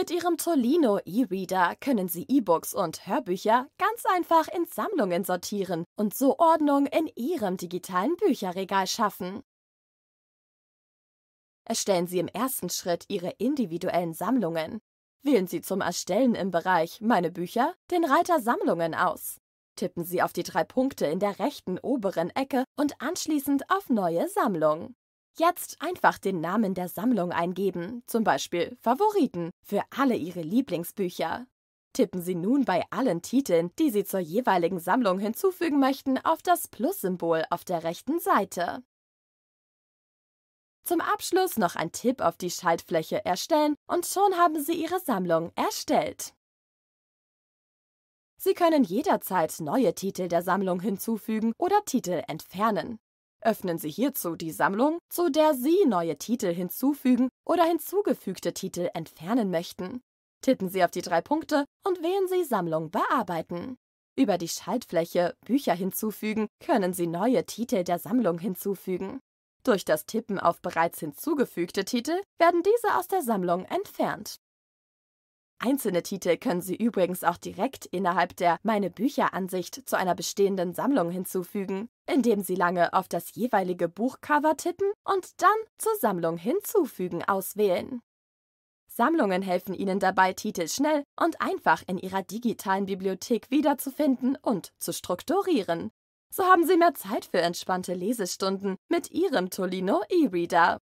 Mit ihrem Tolino E-Reader können Sie E-Books und Hörbücher ganz einfach in Sammlungen sortieren und so Ordnung in Ihrem digitalen Bücherregal schaffen. Erstellen Sie im ersten Schritt Ihre individuellen Sammlungen. Wählen Sie zum Erstellen im Bereich Meine Bücher den Reiter Sammlungen aus. Tippen Sie auf die drei Punkte in der rechten oberen Ecke und anschließend auf Neue Sammlung. Jetzt einfach den Namen der Sammlung eingeben, zum Beispiel Favoriten, für alle Ihre Lieblingsbücher. Tippen Sie nun bei allen Titeln, die Sie zur jeweiligen Sammlung hinzufügen möchten, auf das Plus-Symbol auf der rechten Seite. Zum Abschluss noch ein Tipp auf die Schaltfläche Erstellen und schon haben Sie Ihre Sammlung erstellt. Sie können jederzeit neue Titel der Sammlung hinzufügen oder Titel entfernen. Öffnen Sie hierzu die Sammlung, zu der Sie neue Titel hinzufügen oder hinzugefügte Titel entfernen möchten. Tippen Sie auf die drei Punkte und wählen Sie Sammlung bearbeiten. Über die Schaltfläche Bücher hinzufügen können Sie neue Titel der Sammlung hinzufügen. Durch das Tippen auf bereits hinzugefügte Titel werden diese aus der Sammlung entfernt. Einzelne Titel können Sie übrigens auch direkt innerhalb der Meine Bücher-Ansicht zu einer bestehenden Sammlung hinzufügen, indem Sie lange auf das jeweilige Buchcover tippen und dann zur Sammlung hinzufügen auswählen. Sammlungen helfen Ihnen dabei, Titel schnell und einfach in Ihrer digitalen Bibliothek wiederzufinden und zu strukturieren. So haben Sie mehr Zeit für entspannte Lesestunden mit Ihrem Tolino E-Reader.